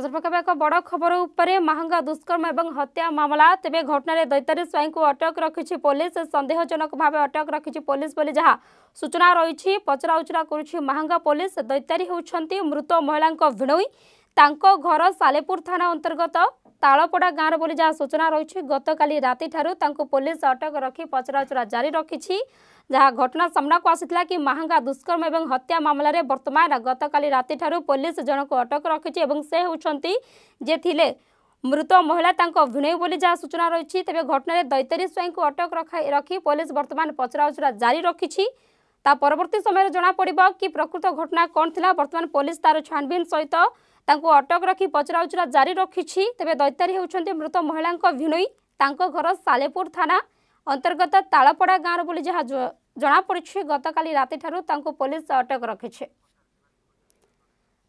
নজর পকাবে এক বড় খবর উপরে মাহঙ্গা দুষ্কর্ম এবং হত্যা মামলা তেবে ঘটনার দৈতারী স্বাইঙ্কু অটক রাখিছে পুলিশ সন্দেহজনক ভাবে অটক রাখিছে পুলিশ বলে যা সূচনা রয়েছে পচরাউচরা করুছে মাহঙ্গা পুলিশ দৈতারী হচ্ছেন মৃত মহিলা ভিণই घर सालेपुर थाना अंतर्गत तालपड़ा गाँव रोली जहाँ सूचना रही गत काली राति पुलिस अटक रखी पचराउचरा जारी रखी जहाँ घटना सामना को आसी कि महांगा दुष्कर्म एवं हत्या मामलें बर्तमान गत काली राति पुलिस जनक अटक रखी से होती थे मृत महिला भिणई जहाँ सूचना रही तेज घटन दैतरी स्वयं को अटक रख रखी पुलिस बर्तमान पचराउचरा जारी रखी ତା ପରବର୍ତ୍ତୀ ସମୟରେ ଜଣାପଡ଼ିବ କି ପ୍ରକୃତ ଘଟଣା କ'ଣ ଥିଲା ବର୍ତ୍ତମାନ ପୋଲିସ ତାର ଛାନଭିନ୍ ସହିତ ତାଙ୍କୁ ଅଟକ ରଖି ପଚରାଉଚରା ଜାରି ରଖିଛି ତେବେ ଦୈତାରୀ ହେଉଛନ୍ତି ମୃତ ମହିଳାଙ୍କ ଭିଣୋଇ ତାଙ୍କ ଘର ସାଲେପୁର ଥାନା ଅନ୍ତର୍ଗତ ତାଳପଡ଼ା ଗାଁର ବୋଲି ଯାହା ଜଣାପଡ଼ିଛି ଗତକାଲି ରାତିଠାରୁ ତାଙ୍କୁ ପୋଲିସ ଅଟକ ରଖିଛି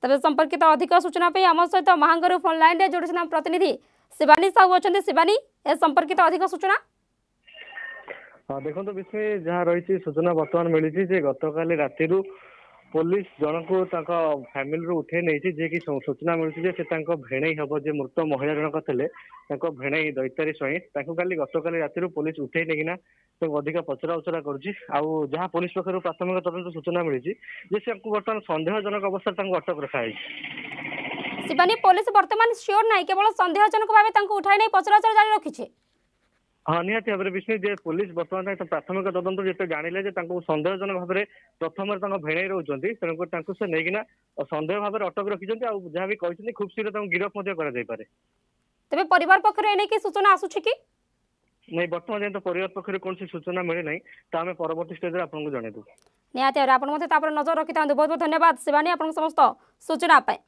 ତେବେ ସମ୍ପର୍କିତ ଅଧିକ ସୂଚନା ପାଇଁ ଆମ ସହିତ ମହାଙ୍ଗରୁ ଫୋନ୍ ଲାଇନ୍ରେ ଯୋଡ଼ିଛନ୍ତି ଆମ ପ୍ରତିନିଧି ଶିବାନୀ ସାହୁ ଅଛନ୍ତି ଶିବାନୀ ଏ ସମ୍ପର୍କିତ ଅଧିକ ସୂଚନା ଦେଖନ୍ତୁ ବିଷୟ ଯାହା ରହିଛି ସୂଚନା ବର୍ତ୍ତମାନ ମିଳିଛି ଯେ ଗତକାଲି ରାତିରୁ ପୋଲିସ ଜଣଙ୍କୁ ତାଙ୍କ ଫ୍ୟାମିଲିରୁ ଉଠେଇ ନେଇଛି ଯିଏକି ସୂଚନା ମିଳୁଛି ଯେ ସେ ତାଙ୍କ ଭେଣେଇ ହେବ ଯେ ମୃତ ମହିଳା ଜଣକ ଥିଲେ ତାଙ୍କ ଭେଣେଇ ଦୈତାରୀ ସ୍ୱାଇଁ ତାଙ୍କୁ କାଲି ଗତକାଲି ରାତିରୁ ପୋଲିସ ଉଠେଇ ନେଇକିନା ତାଙ୍କୁ ଅଧିକ ପଚରା ଉଚରା କରୁଛି ଆଉ ଯାହା ପୋଲିସ ପକ୍ଷରୁ ପ୍ରାଥମିକ ତଦନ୍ତ ସୂଚନା ମିଳିଛି ଯେ ସେଙ୍କୁ ବର୍ତ୍ତମାନ ସନ୍ଦେହଜନକ ଅବସ୍ଥାରେ ତାଙ୍କୁ ଅଟକ ରଖାଯାଇଛି ଶିବାନୀ ପୋଲିସ ବର୍ତ୍ତମାନ ସିଓର ନାହିଁ କେବଳ ସନ୍ଦେହଜନକ ଭାବେ ତାଙ୍କୁ ଉଠାଇ ନେଇ ପଚରାଉଚରା ଜାରି ରଖିଛି ହଁ ନିହାତି ଭାବରେ ବିଷ୍ଣୁ ଯେ ପୋଲିସ ବର୍ତ୍ତମାନ ତାଙ୍କ ପ୍ରାଥମିକ ତଦନ୍ତରୁ ଯେତେ ଜାଣିଲେ ଯେ ତାଙ୍କୁ ସନ୍ଦେହଜନକ ଭାବରେ ପ୍ରଥମରେ ତାଙ୍କ ଭେଣେଇ ରହୁଛନ୍ତି ତେଣୁକରି ତାଙ୍କୁ ସେ ନେଇକିନା ସନ୍ଦେହ ଭାବରେ ଅଟକ ରଖିଛନ୍ତି ଆଉ ଯାହା ବି କହିଛନ୍ତି ଖୁବ୍ ଶୀଘ୍ର ତାଙ୍କୁ ଗିରଫ ମଧ୍ୟ କରାଯାଇପାରେ ତେବେ ପରିବାର ପକ୍ଷରୁ ଏନେଇକି ସୂଚନା ଆସୁଛି କି ନାଇଁ ବର୍ତ୍ତମାନ ଯେହେତୁ ପରିବାର ପକ୍ଷରୁ କୌଣସି ସୂଚନା ମିଳିନାହିଁ ତ ଆମେ ପରବର୍ତ୍ତୀ ଷ୍ଟେଜରେ ଆପଣଙ୍କୁ ଜଣାଇଦେବୁ ନିହାତି ଭାବରେ ଆପଣ ମଧ୍ୟ ତା ଉପରେ ନଜର ରଖିଥାନ୍ତୁ ବହୁତ ବହୁତ ଧନ୍ୟବାଦ ଶିବାନୀ ଆପଣଙ୍କ ସମସ୍ତ ସୂଚନା ପାଇଁ